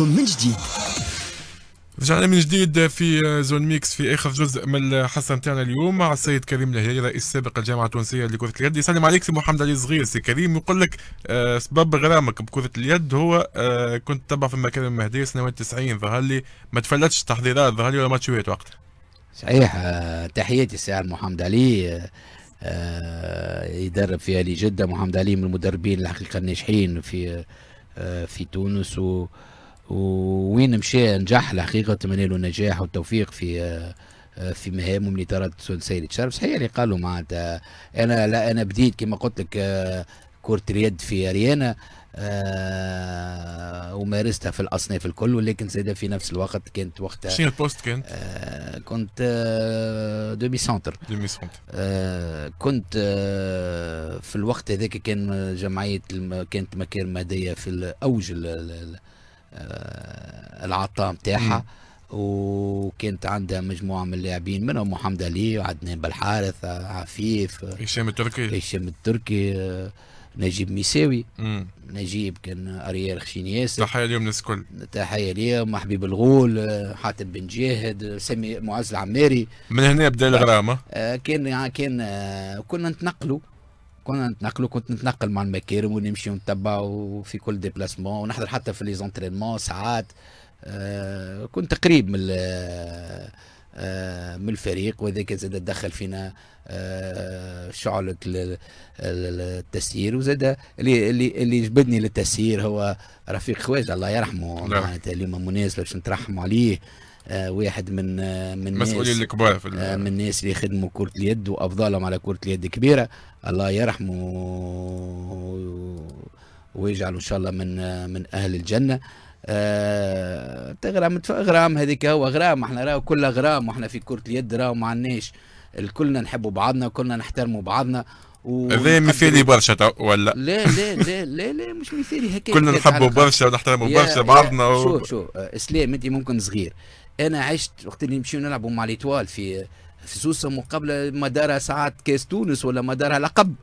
معكم من جديد رجعنا من جديد في آه، زون ميكس في اخر جزء من الحصه نتاعنا اليوم مع السيد كريم الهلالي رئيس سابق الجامعه التونسيه لكره اليد يسلم عليك سي محمد علي صغير سي كريم يقول لك آه، سبب غرامك بكره اليد هو آه، كنت تبع في المكان المهدي سنوات 90 ظهر لي ما تفلتش تحضيرات ظهر لي ولا ماتشوات وقتها صحيح تحياتي السي محمد علي يدرب في اهلي جده محمد علي من المدربين الحقيقه الناجحين في في تونس و وين مشى نجح الحقيقه نتمنى له النجاح والتوفيق في آه، في مهامه من تسول سيد تشرف صحيح اللي قالوا معناتها آه، انا لا انا بديت كما قلت لك آه، كره اليد في اريانا آه ومارستها في الاصناف الكل ولكن زاده في نفس الوقت كانت وقتها شنو البوست كانت؟ آه كنت آه دومي سونتر دومي سونتر آه كنت آه في الوقت هذاك كان جمعيه كانت مكان ماديه في الاوج آه، العطاء نتاعها وكانت عندها مجموعه من اللاعبين منهم محمد علي وعدنان بالحارث آه، عفيف آه، هشام التركي هشام التركي نجيب ميساوي نجيب كان اريال خشين ياسر تحيه اليوم الكل تحيه اليوم حبيب الغول حاتم بن جاهد سامي معز العماري من هنا بدا الغرامه كان كان كنا نتنقلوا كنا نتنقلوا كنت نتنقل مع المكارم ونمشي ونتبعوا في كل ديبلاسمون ونحضر حتى في ليزونترينمون ساعات آه كنت قريب من آه، من الفريق وذاك زاد دخل فينا آه، شعلة التسيير وزاد اللي اللي اللي جبدني للتسيير هو رفيق خواجه الله يرحمه نعم. معناتها اليوم مناسبه باش نترحموا عليه آه، واحد من من الناس الكبار في من الناس اللي خدموا كرة اليد وافضلهم على كرة اليد كبيرة الله يرحمه ويجعله ان شاء الله من من اهل الجنه أه تغرام غرام هذيك هو غرام احنا راه كل غرام واحنا في كره اليد راه ما عندناش الكلنا نحبوا بعضنا وكلنا نحترموا بعضنا هذا مثالي برشا ولا لا لا لا لا, لا مش مثالي هكا كلنا نحبوا برشا ونحترموا برشا بعضنا شو شوف شوف آه، اسلام انت ممكن صغير انا عشت وقت اللي نمشيو نلعبوا مع ليتوال في خصوصا مقابله ما دارها ساعات كاس تونس ولا ما دارها لقب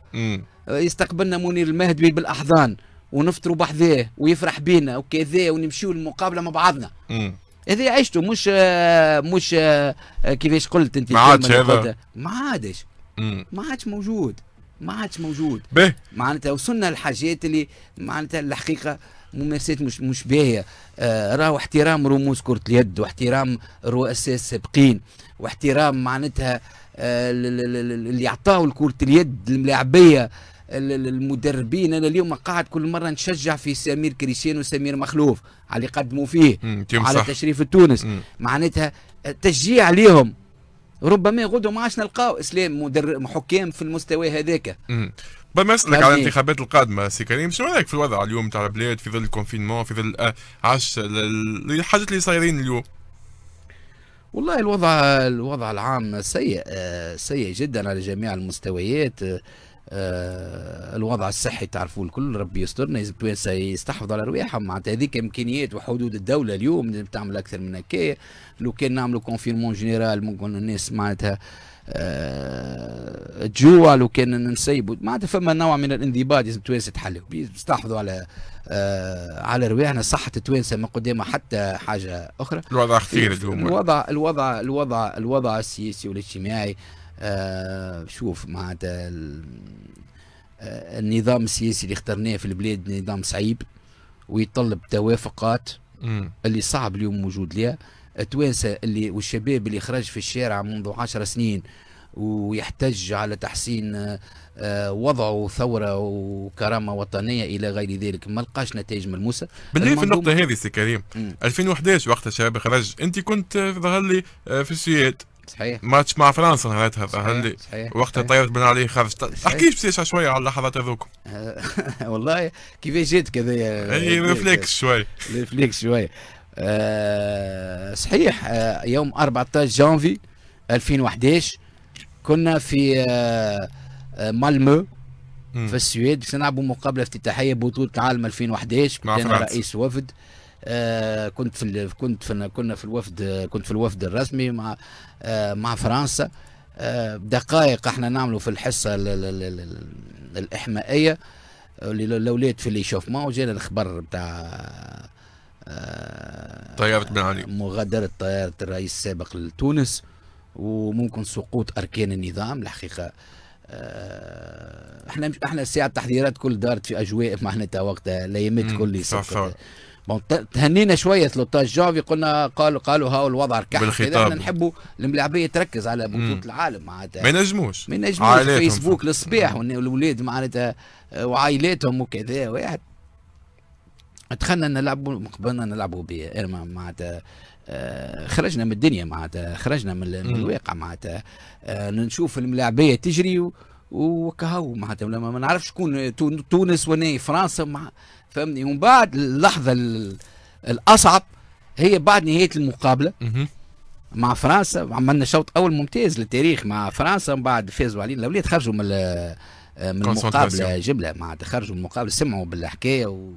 يستقبلنا منير المهدي بالاحضان ونفطروا بحذاه ويفرح بينا وكذا ونمشيو المقابله مع بعضنا هذه عشته مش مش كيفاش قلت انت ما عادش هذا ما عادش ما عادش موجود ما عادش موجود به معناتها وصلنا لحاجات اللي معناتها الحقيقه ممارسات مش مش باهيه آه، راهو احترام رموز كره اليد واحترام رؤساء السابقين واحترام معناتها آه، اللي عطاوا لكره اليد الملاعبيه المدربين انا اليوم قاعد كل مره نشجع في سمير كريشين وسمير مخلوف على اللي قدموا فيه على تشريف تونس معناتها تشجيع ليهم ربما غدوه ما عادش نلقاو اسلام مدرب حكام في المستوى هذاك بمثلك على الانتخابات القادمه سي كريم شنو رايك في الوضع اليوم تاع البلاد في ظل الكونفينمون في ظل عش الحاجات اللي صايرين اليوم والله الوضع الوضع العام سيء آه، سيء جدا على جميع المستويات آه، آه الوضع الصحي تعرفوا الكل ربي يسترنا يستحفظ على رواحهم معناتها هذيك امكانيات وحدود الدوله اليوم تعمل اكثر من هكايا لو كان نعملوا كونفيرمون جينيرال ممكن الناس معناتها أه تجوع لو كان نسيبوا معناتها فما نوع من الانضباط لازم التوانسه تحلوا يستحفظوا على أه على رواحنا صحه التوانسه ما قدامها حتى حاجه اخرى الوضع خطير الوضع الوضع الوضع الوضع السياسي والاجتماعي أه آه، شوف معناتها آه، النظام السياسي اللي اخترناه في البلاد نظام صعيب ويطلب توافقات اللي صعب اليوم موجود ليها التوانسه اللي والشباب اللي خرج في الشارع منذ عشر سنين ويحتج على تحسين آه، وضعه ثوره وكرامه وطنيه الى غير ذلك ما لقاش نتائج ملموسه بالله في النقطه هذه سي كريم 2011 وقت الشباب خرج انت كنت ظهر لي في السياد صحيح ماتش مع فرنسا نهايتها فهمتني وقتها طيرت بن علي خرج طيب، احكي لي شويه على اللحظات هذوك والله كيفاش جيت كذا اي ريفليكس شوي ريفليكس شوي آه، صحيح آه، يوم 14 جانفي 2011 كنا في آه، مالمو في السويد باش نلعبوا مقابله افتتاحيه بطوله العالم 2011 كنت انا رئيس وفد آه، كنت في كنت في كنا في الوفد كنت في الوفد الرسمي مع آه، مع فرنسا آه، دقائق احنا نعملوا في الحصه الاحمائيه الاولاد في ليشوفمون وجانا الخبر بتاع طيارة بن علي مغادرة طيارة الرئيس السابق لتونس وممكن سقوط أركان النظام الحقيقة احنا احنا ساعة التحضيرات كل دارت في أجواء معناتها وقتها الأيامات كل صح صح تهنينا شويه 13 جافي قلنا قالوا قالوا هاو الوضع ركح بالخطاب احنا نحبوا الملاعبيه تركز على بطوله العالم معناتها ما ينجموش ما ينجموش فيسبوك للصباح والولاد معناتها وعائلاتهم وكذا واحد دخلنا نلعبوا قبلنا نلعبوا معناتها آه، خرجنا من الدنيا معناتها خرجنا من, الواقع معناتها آه، نشوف الملاعبيه تجري وكهو معناتها ما نعرفش شكون تونس ولا فرنسا فهمني ومن بعد اللحظه الاصعب هي بعد نهايه المقابله مع فرنسا عملنا شوط اول ممتاز للتاريخ مع فرنسا ومن بعد فازوا علينا الاولاد خرجوا من من المقابله جمله مع خرجوا من المقابله سمعوا بالحكايه و...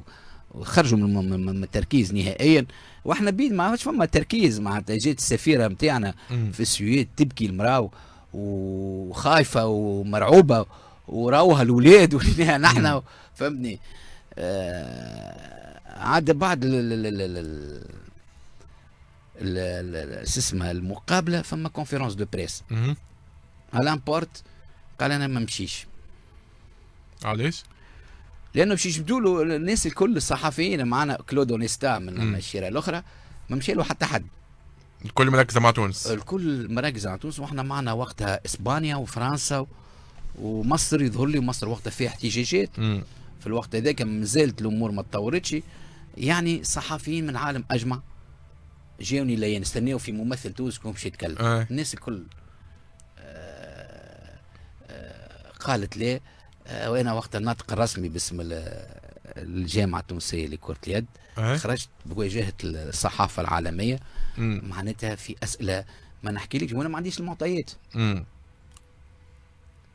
وخرجوا من, التركيز نهائيا واحنا بين ما عادش فما تركيز معناتها جات السفيره نتاعنا في السويد تبكي المراه وخايفه ومرعوبه وراوها الاولاد ونحن فهمتني آه، عاد بعد شو اسمها المقابله فما كونفيرونس دو بريس الان بورت قال انا ما نمشيش علاش؟ لانه باش يجبدوا له الناس الكل الصحفيين معنا كلود اونيستا من الشيره الاخرى ما مشى له حتى حد الكل مركزه مع تونس الكل مركزه مع تونس واحنا معنا وقتها اسبانيا وفرنسا ومصر يظهر لي مصر وقتها فيها احتجاجات في الوقت هذاك مازالت الامور ما تطورتش يعني صحفيين من العالم اجمع جاوني لا نستناو في ممثل تونس يكون باش يتكلم آه. الناس الكل آه، آه، قالت لي آه، وانا وقت الناطق الرسمي باسم الجامعه التونسيه لكره اليد آه. خرجت بواجهه الصحافه العالميه معناتها في اسئله ما نحكي لكش وانا ما عنديش المعطيات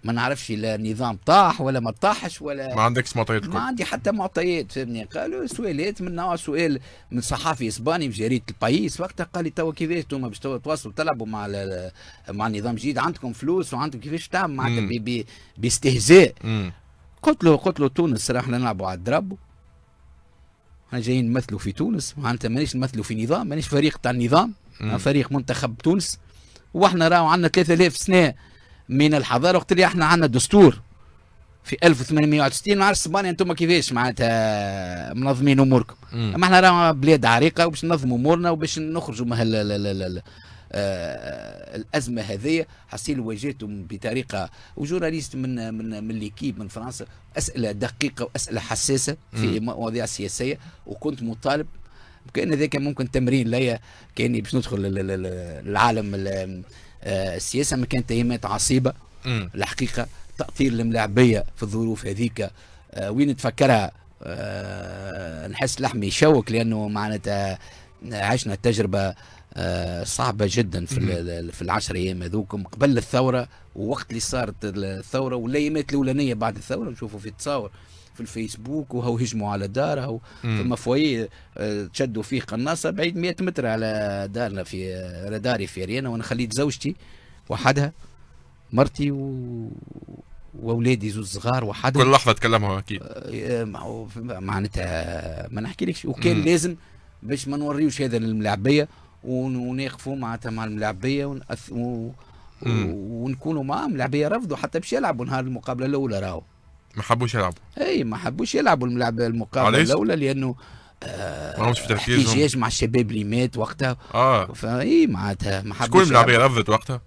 ما نعرفش لا النظام طاح ولا ما طاحش ولا ما عندكش معطيات ما عندي حتى معطيات فهمني قالوا سؤالات من نوع سؤال من صحافي اسباني في جريده البايس وقتها قال لي توا كيفاش انتم باش تواصلوا تلعبوا مع مع نظام جديد عندكم فلوس وعندكم كيفاش تعمل معناتها باستهزاء قلت له قلت له تونس احنا نلعبوا على الدرب احنا جايين نمثلوا في تونس معناتها مانيش نمثلوا في نظام مانيش فريق تاع النظام فريق منتخب تونس واحنا راهو عندنا 3000 سنه من الحضاره وقت اللي احنا عندنا دستور في 1861 ما عرفش اسبانيا انتم كيفاش معناتها منظمين اموركم اما احنا راه بلاد عريقه وباش ننظموا امورنا وباش نخرجوا من هال آه الازمه هذه حاسين واجهتهم بطريقه وجورناليست من من من ليكيب من فرنسا اسئله دقيقه واسئله حساسه في مواضيع سياسيه وكنت مطالب كان ذاك ممكن تمرين ليا كاني باش ندخل للعالم آه، السياسه ما كانت ايامات عصيبه الحقيقه تاطير الملاعبيه في الظروف هذيك آه، وين نتفكرها آه، نحس لحمي يشوك لانه معناتها عشنا تجربه آه، صعبه جدا في في العشر ايام هذوكم قبل الثوره ووقت اللي صارت الثوره والايامات الاولانيه بعد الثوره نشوفوا في التصاور في الفيسبوك وهو هجموا على دار هو ثم فوي آه، تشدوا فيه قناصه بعيد 100 متر على دارنا في داري في ريانا وانا خليت زوجتي وحدها مرتي و واولادي زوج صغار وحدها كل لحظه تكلمهم اكيد آه، معناتها ما نحكيلكش وكان مم. لازم باش ما نوريوش هذا للملاعبيه ونقفوا معناتها مع الملاعبيه ونكونوا معاهم اللاعبيه رفضوا حتى باش يلعبوا نهار المقابله الاولى راهو ما حبوش يلعبوا اي ما حبوش يلعبوا الملعب المقابله الاولى لانه آه ماهمش في تركيزهم احتجاج مع الشباب اللي مات وقتها اه فاي معناتها ما حبوش شكون الملاعبيه رفضت وقتها؟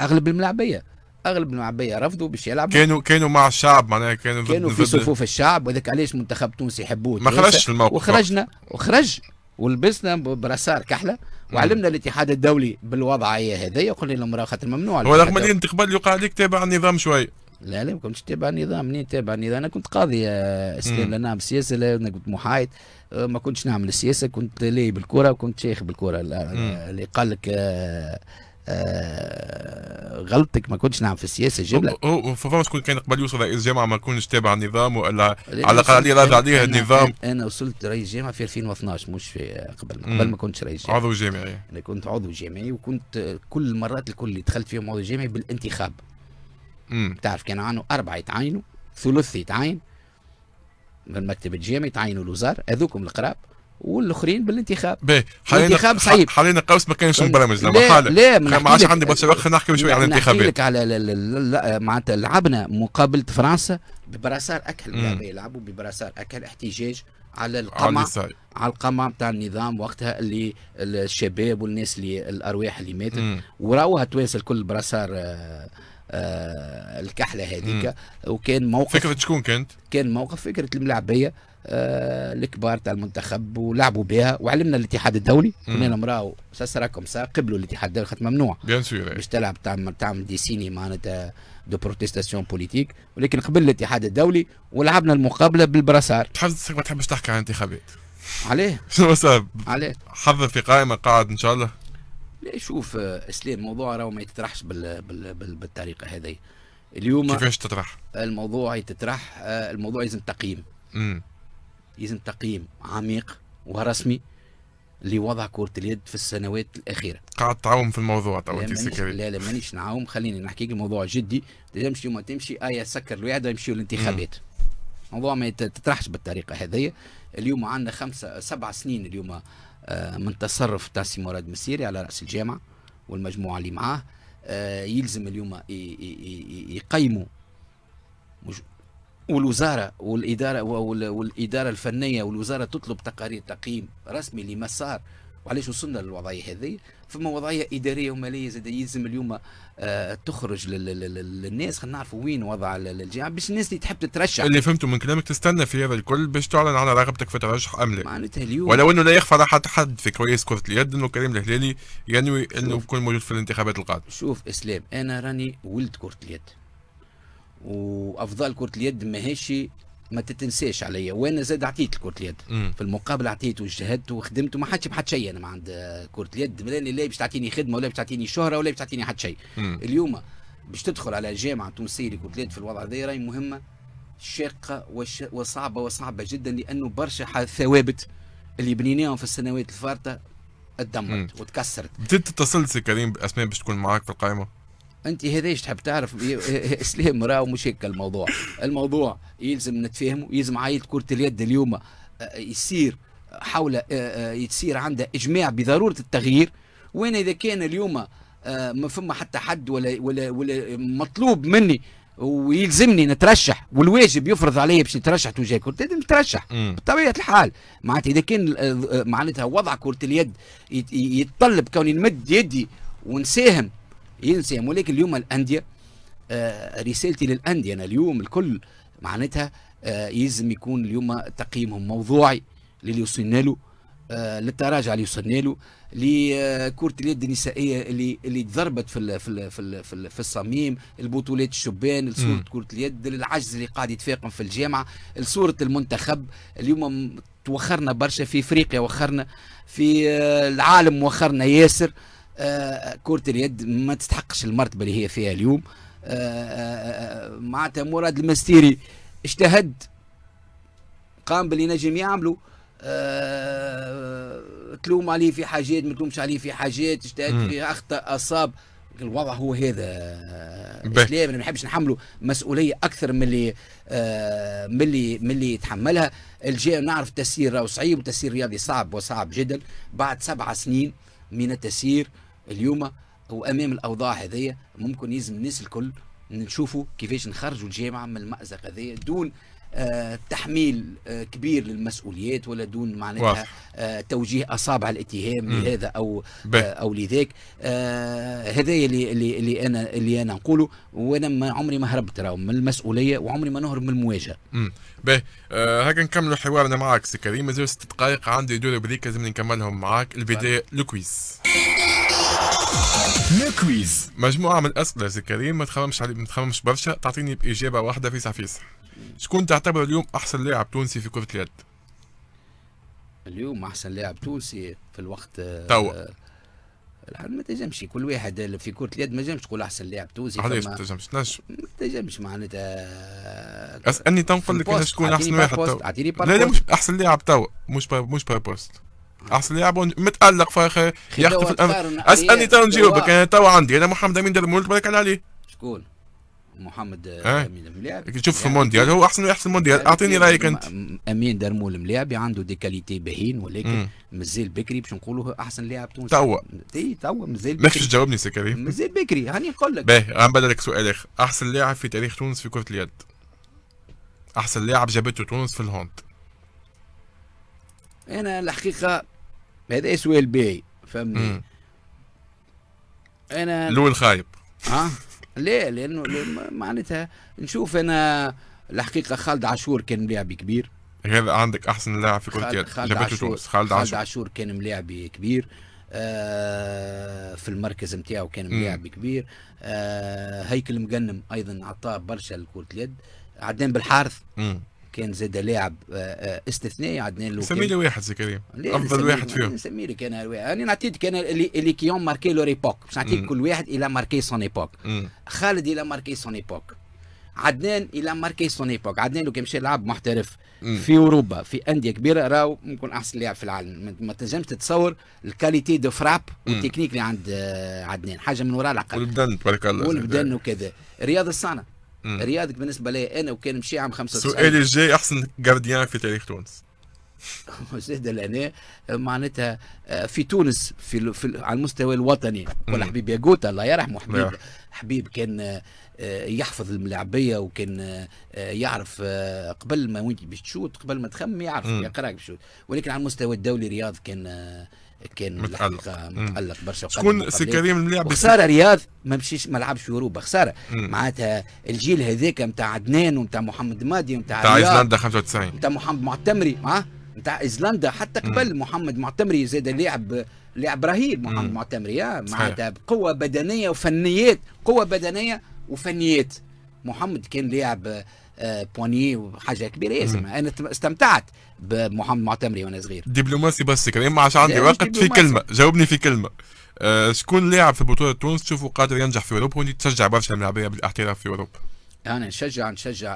اغلب الملاعبيه اغلب الملاعبيه رفضوا باش يلعبوا كانوا كانوا مع الشعب معناها كانوا كانوا في صفوف الشعب وذاك علاش منتخب تونس يحبوه ما خرجش الموقف وخرجنا وخرج ولبسنا براسار كحله وعلمنا الاتحاد الدولي بالوضعيه هذه يقول لنا المراخة الممنوع ورغم اللي انت قبل يقع عليك تابع النظام شويه لا لا ما كنتش تابع النظام منين تابع النظام انا كنت قاضي آه، اسلام لا نعمل سياسه لا انا كنت محايد آه، ما كنتش نعمل السياسه كنت لي بالكره وكنت شيخ بالكره آه، اللي قال لك آه، غلطك غلطتك ما كنتش نعم في السياسه جيب لك هو فماش كون كان قبل يوصل رئيس جامعه ما كنتش تابع النظام ولا على الاقل راضي عليه النظام انا وصلت رئيس جامعه في 2012 مش في قبل قبل ما كنتش رئيس جامعه عضو جامعي انا كنت عضو جامعي وكنت كل المرات الكل اللي دخلت فيهم عضو جامعي بالانتخاب امم تعرف كان عنه اربعه يتعينوا ثلث يتعاين من مكتب الجامعي يتعينوا الوزاره هذوكم القراب والاخرين بالانتخاب الانتخاب صعيب حاليا قوس ما كانش مبرمج لا لا ما عادش عندي بس وقت نحكي شوي عن الانتخابات نحكي لك على معناتها لعبنا مقابله فرنسا ببراسار اكل يلعبوا ببراسار اكل احتجاج على القمع على القمع بتاع النظام وقتها اللي الشباب والناس اللي الارواح اللي ماتت وراوها تواصل كل براسار آه، آه، الكحله هذيك وكان موقف فكره شكون كانت؟ كان موقف فكره الملعبيه آه، الكبار تاع المنتخب ولعبوا بها وعلمنا الاتحاد الدولي كنا نمراو ساس راكم سا قبلوا الاتحاد الدولي خاطر ممنوع بيان سور باش تلعب تعمل تعمل ديسيني معناتها دو بروتيستاسيون بوليتيك ولكن قبل الاتحاد الدولي ولعبنا المقابله بالبراسار تحب ما تحبش تحكي عن الانتخابات عليه شنو السبب؟ عليه حظ في قائمه قاعد ان شاء الله لا شوف آه، اسلام الموضوع راهو ما يتطرحش بال... بال... بال... بالطريقه هذه اليوم كيفاش تطرح؟ الموضوع يتطرح آه، الموضوع يلزم تقييم يلزم تقييم عميق ورسمي لوضع كرة اليد في السنوات الأخيرة. قاعد تعاوم في الموضوع توا لا لا مانيش نعاوم خليني نحكي الموضوع جدي تمشي وما تمشي أيا آه، سكر الوعد يمشيوا الانتخابات. الموضوع ما تطرحش بالطريقة هذه اليوم عندنا خمسة سبع سنين اليوم آه، من تصرف تاع سي مراد مسيري على رأس الجامعة والمجموعة اللي معاه آه، يلزم اليوم يقيموا والوزاره والاداره والاداره الفنيه والوزاره تطلب تقارير تقييم رسمي لما صار وعلاش وصلنا للوضعيه هذه فما وضعيه اداريه وماليه زاد يلزم اليوم آه تخرج للناس خلينا نعرفوا وين وضع الجامعه باش الناس اللي تحب تترشح اللي فهمته من كلامك تستنى في هذا الكل باش تعلن على رغبتك في الترشح ام لا معناتها اليوم ولو انه لا يخفى على حتى حد في كويس كره اليد انه كريم الهلالي ينوي انه يكون موجود في الانتخابات القادمه شوف اسلام انا راني ولد كره اليد وافضال كره اليد ماهيش ما تتنساش عليا وانا زاد عطيت كره اليد مم. في المقابل عطيت وجهدت وخدمت وما حدش بحد شيء انا ما عند كره اليد ملاني لا باش تعطيني خدمه ولا باش تعطيني شهره ولا باش تعطيني حد شيء اليوم باش تدخل على جامعه تونسيه لكره اليد في الوضع هذا راهي مهمه شاقه وش... وصعبه وصعبه جدا لانه برشا ثوابت اللي بنيناهم في السنوات الفارطه اتدمرت وتكسرت بديت تتصل سي كريم باسماء باش تكون معاك في القائمه انت ايش تحب تعرف اسلام راهو مش هيك الموضوع الموضوع يلزم نتفاهموا يلزم عائله كره اليد اليوم آه، يصير حول آه، آه، يصير عندها اجماع بضروره التغيير وين اذا كان اليوم ما فما حتى حد ولا ولا ولا مطلوب مني ويلزمني نترشح والواجب يفرض علي باش نترشح تجاه كره اليد نترشح بطبيعه الحال معناتها اذا كان معناتها وضع كره اليد يتطلب كوني نمد يدي ونساهم ينسيهم ولكن اليوم الانديه آه، رسالتي للانديه انا اليوم الكل معناتها آه، يلزم يكون اليوم تقييمهم موضوعي للي وصلنا له للتراجع اللي وصلنا له لكرة اليد النسائية اللي اللي تضربت في في في, في, في الصميم، البطولات الشبان، صورة كرة اليد، العجز اللي قاعد يتفاقم في الجامعة، صورة المنتخب، اليوم توخرنا برشا في افريقيا وخرنا في آه، العالم وخرنا ياسر آه، كرة اليد ما تستحقش المرتبة اللي هي فيها اليوم آه، آه، معناتها مراد المستيري اجتهد قام باللي نجم يعمله تلوم عليه في حاجات ما تلومش عليه في حاجات اجتهد في اخطاء اصاب الوضع هو هذا اسلام انا ما نحبش نحمله مسؤوليه اكثر من اللي آه من اللي من اللي يتحملها الجاي نعرف التسيير راهو صعيب والتسيير الرياضي صعب وصعب جدا بعد سبع سنين من التسيير اليوم وامام الاوضاع هذيا ممكن يلزم الناس الكل نشوفوا كيفاش نخرجوا الجامعه من المازق هذيا دون آه تحميل آه كبير للمسؤوليات ولا دون معناها آه توجيه اصابع الاتهام لهذا او آه، او لذاك آه، هذايا اللي, اللي اللي انا اللي انا نقوله وانا ما عمري ما هربت راهو من المسؤوليه وعمري ما نهرب من المواجهه. امم باهي آه، هكا نكملوا حوارنا معك سي كريم مازال ست دقائق عندي دور بريك لازم نكملهم معك البدايه الكويس. كويز مجموعة من الأسئلة سي كريم ما تخممش علي ما تخممش برشا تعطيني بإجابة واحدة فيسع فيسع شكون تعتبر اليوم أحسن لاعب تونسي في كرة اليد؟ اليوم أحسن لاعب تونسي في الوقت توا آه، ما تنجمش كل واحد في كرة اليد ما تنجمش تقول أحسن لاعب تونسي علاش ما تنجمش تنجم ما تنجمش معناتها آه، أسألني تنقل لك شكون أحسن واحد توا لا لا مش أحسن لاعب توا مش با مش با بوست احسن لاعب متالق فاخر يخطف الامل اسالني تو نجاوبك انا تو عندي انا محمد امين درمول تبارك عليه شكون محمد امين الملاعبي شوف في يعني المونديال هو احسن احسن مونديال يعني اعطيني رايك انت امين درمول الملاعبي عنده دي كاليتي باهين ولكن مازال بكري باش نقولوا احسن لاعب تونسي توا اي توا مازال بكري باش تجاوبني سي كريم مازال بكري هاني نقول لك باهي غنبدل لك سؤال اخر احسن لاعب في تاريخ تونس في كره اليد احسن لاعب جابته تونس في الهوند انا الحقيقه هذا اسوي البيعي فهمني انا الاول خايب ها ليه لانه معناتها نشوف انا الحقيقه خالد عاشور كان لاعب كبير هذا عندك احسن لاعب في كل خالد, خالد عاشور خالد عاشور, كان ملاعب كبير آه في المركز نتاعو كان ملاعب كبير آه هيكل مقنم ايضا عطاه برشا لكره اليد عدنان بالحارث كان زاد لاعب آه، آه، استثنائي عدنان لو سمي لي واحد سي كريم افضل واحد فيهم سمي لي كان انا يعني نعطيك انا اللي كيون ماركي لور ايبوك باش نعطيك كل واحد الى ماركي سون ايبوك خالد الى ماركي سون ايبوك عدنان الى ماركي سون ايبوك عدنان لو كان مشى لعب محترف مم. في اوروبا في انديه كبيره راهو ممكن احسن لاعب في العالم ما تنجمش تتصور الكاليتي دو فراب والتكنيك اللي عند آه، عدنان حاجه من وراء العقل والبدن تبارك الله والبدن وكذا رياض الصانه رياضك بالنسبه لي انا وكان مشي عام 95 سؤالي الجاي احسن جارديان في تاريخ تونس زاد لهنا معناتها آه، في تونس في, في على المستوى الوطني ولا حبيب جوتا الله يرحمه حبيب حبيب كان آه، آه، يحفظ الملاعبيه وكان يعرف قبل ما وانت باش تشوت قبل ما تخمم يعرف يقراك باش ولكن على المستوى الدولي رياض كان كان متعلق متعلق برشا شكون سي كريم الملاعب خساره رياض ما مشيش ما لعبش في اوروبا خساره معناتها الجيل هذاك نتاع عدنان ونتاع محمد مادي ونتاع نتاع ايزلندا 95 نتاع محمد معتمري معاه نتاع ايزلندا حتى قبل محمد معتمري زاد لاعب لاعب رهيب محمد معتمري معناتها بقوه بدنيه وفنيات قوه بدنيه وفنيات محمد كان لاعب بواني آه، وحاجه كبيره لازم انا استمتعت بمحمد معتمري وانا صغير دبلوماسي بس كريم ما عادش عندي يعني وقت في كلمه جاوبني في كلمه أه شكون لاعب في بطوله تونس تشوفه قادر ينجح في اوروبا وانت تشجع برشا من بالاحتراف في اوروبا انا نشجع نشجع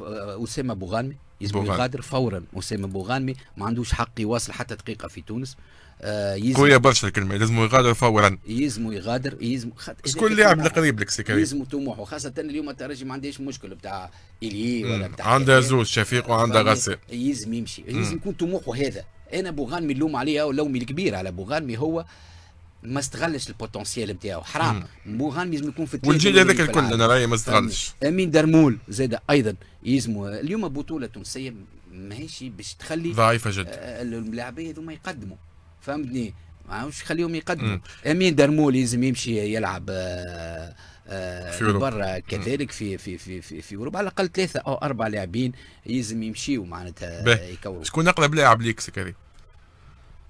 اسامه آه، بوغانمي يجب يغادر فورا اسامه بوغانمي ما عندوش حق يواصل حتى دقيقه في تونس آه، يزم قويه برشا الكلمه لازم يغادر فورا يزم يغادر يزم شكون لاعب اللي قريب لك سكري يلزم طموحه خاصه اليوم الترجي ما عندهاش مشكل بتاع إلي ولا بتاع عندها زوج شفيق وعندها غسان يزم يمشي يزم يكون طموحه هذا انا بوغانمي نلوم عليه لومي الكبير على بوغانمي هو ما استغلش البوتنسيال نتاعو حرام بوغانمي لازم يكون في والجيل هذاك الكل انا رايي ما استغلش امين درمول زاد ايضا يزم اليوم بطوله تونسيه ماهيش باش تخلي ضعيفه جدا آه، الملاعبيه هذوما يقدموا فهمتني معاهمش خليهم يقدموا امين درمول لازم يمشي يلعب آه، آه، في برا كذلك في في في في, في اوروبا على الاقل ثلاثه او اربع لاعبين لازم يمشيوا معناتها يكونوا شكون اقرب لاعب ليك سكري؟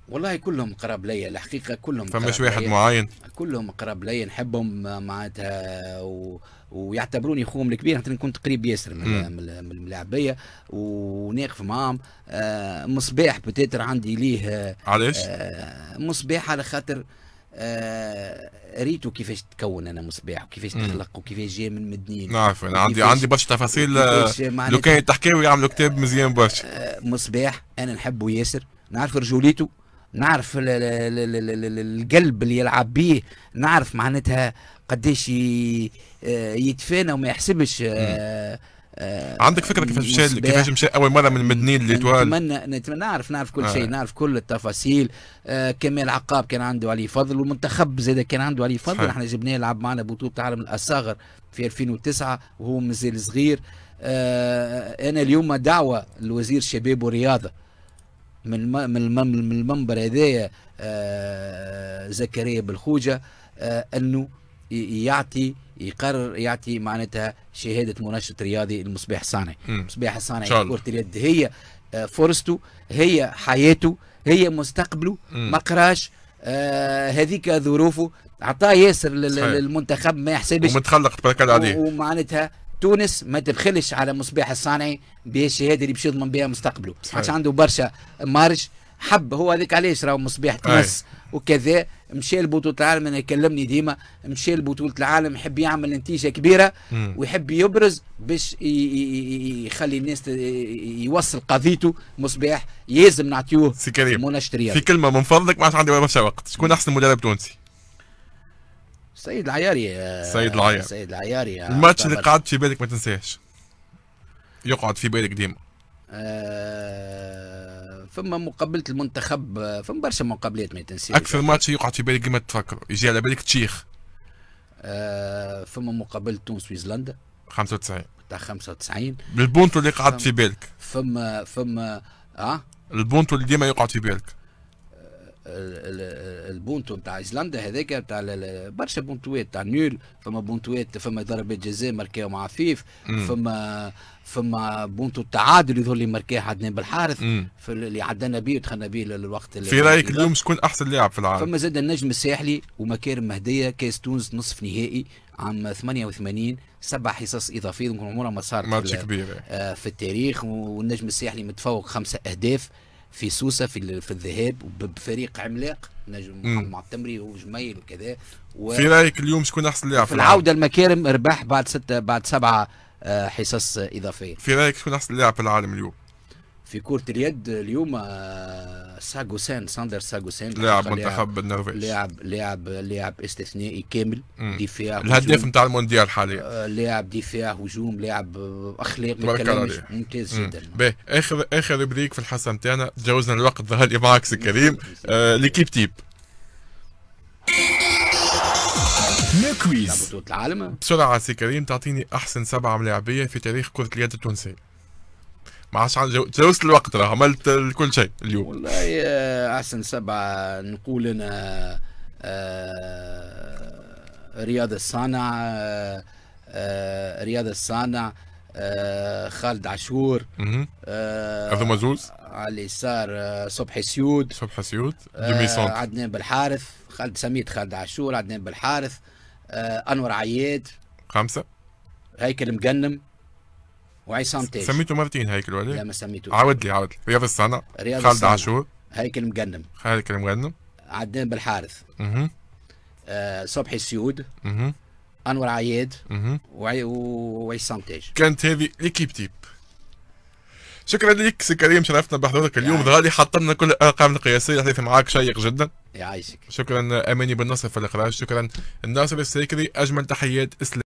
والله كلهم قراب ليا الحقيقه كلهم فماش واحد معين كلهم قراب ليا نحبهم معناتها و... ويعتبروني خوهم الكبير حتى كنت قريب ياسر من, الملاعبيه من وناقف معاهم آه مصباح بتاتر عندي ليه آه علاش؟ آه مصباح على خاطر آه ريتو كيفاش تكون انا مصباح وكيفاش تخلق وكيفاش جاي من مدنين نعرف انا عندي عندي برشا تفاصيل لو كان تحكي ويعملوا كتاب مزيان برشا آه مصباح انا نحبه ياسر نعرف رجوليته نعرف القلب اللي يلعب بيه نعرف معناتها قديش آه، يتفانى وما يحسبش آه، آه، عندك فكره كيفاش مشى كيفاش مشى اول مره من مدنين ليتوال نتمنى نتمنى نعرف نعرف كل آه. شيء نعرف كل التفاصيل آه كمال عقاب كان عنده عليه فضل والمنتخب زاد كان عنده عليه فضل احنا جبناه يلعب معنا بطوله عالم الاصغر في 2009 وهو مازال صغير آه انا اليوم دعوه لوزير الشباب والرياضه من من من المنبر هذايا آه، زكريا بالخوجه آه، انه يعطي يقرر يعطي معناتها شهاده منشط رياضي المصباح الصانعي المصباح الصانعي كره اليد هي فرصته آه، هي حياته هي مستقبله ما قراش هذيك ظروفه عطاه ياسر للمنتخب ما يحسبش ومتخلق تبارك عليه ومعناتها تونس ما تبخلش على مصباح الصانعي بالشهاده اللي باش يضمن بها مستقبله خاطر عنده برشا مارج حب هو هذاك علاش راهو مصباح تمس وكذا مشى لبطوله العالم انا يكلمني ديما مشى لبطوله العالم يحب يعمل نتيجه كبيره ويحب يبرز باش يخلي الناس يوصل قضيته مصباح يلزم نعطيوه مناشط رياضي في كلمه من فضلك ما عندي برشا وقت شكون احسن مدرب تونسي؟ سيد العياري سيد العياري سيد العياري الماتش اللي قعد في بالك ما تنساهش يقعد في بالك ديما آه فما مقابله المنتخب فما برشا مقابلات ما تنساش اكثر ماتش يقعد في بالك ديما تفكر يجي على بالك تشيخ آه فما مقابله تونس ويزلندا 95 تاع 95 البونتو اللي قعد في بالك فما فما اه البونتو اللي ديما يقعد في بالك البونتو نتاع ايسلندا هذاك نتاع برشا بونتوات تاع نول فما بونتوات فما ضربات جزاء مع عفيف فما فما بونتو التعادل يظهر لي ماركاه عدنان بالحارث اللي عدنا به ودخلنا به للوقت في رايك اليوم شكون احسن لاعب في العالم؟ فما زاد النجم الساحلي ومكارم مهديه كاس تونس نصف نهائي عام 88 سبع حصص اضافيه عمرها ما صارت ماتش كبير آه، في التاريخ والنجم الساحلي متفوق خمسه اهداف في سوسه في في الذهاب بفريق عملاق نجم محمد التمري وجميل وكذا و... في رايك اليوم شكون احسن لاعب في العوده المكارم ربح بعد سته بعد سبعه آه، حصص اضافيه في رايك شكون احسن لاعب في العالم اليوم في كره اليد اليوم آه، ساغوسان ساندر ساغوسان لاعب منتخب النرويج لاعب لاعب لاعب استثنائي كامل دفاع الهداف نتاع المونديال حاليا لاعب دفاع هجوم لاعب اخلاقي ممتاز جدا باهي اخر اخر بريك في الحصه نتاعنا تجاوزنا الوقت ظهر لي معك سي كريم ليكيب تيب بطولة العالم بسرعة سي كريم تعطيني أحسن سبعة ملاعبية في تاريخ كرة اليد التونسية ما عادش تجاوزت الوقت راه عملت كل شيء اليوم والله آه، احسن سبعه نقول انا آه، رياض الصانع آه، رياض الصانع خالد عاشور هذوما زوز على اليسار صبحي سيود صبحي سيود عدنان بالحارث خالد سميت خالد عاشور عدنان بالحارث انور عياد خمسه هيكل مقنم وعصام تاج سميته مرتين هيكل ولا لا ما سميته عاود لي عاود لي رياض السنه رياض خالد عاشور هيكل مجنم هيكل مجنم عدنان بالحارث اها صبحي السيود اها انور عياد اها وعصام تاج كانت هذه ليكيب تيب شكرا لك سي كريم شرفتنا بحضورك اليوم ظهر لي حطمنا كل الارقام القياسيه الحديث معاك شيق جدا يعيشك شكرا اماني بن نصر في الاخراج شكرا الناصر السيكري اجمل تحيات اسلام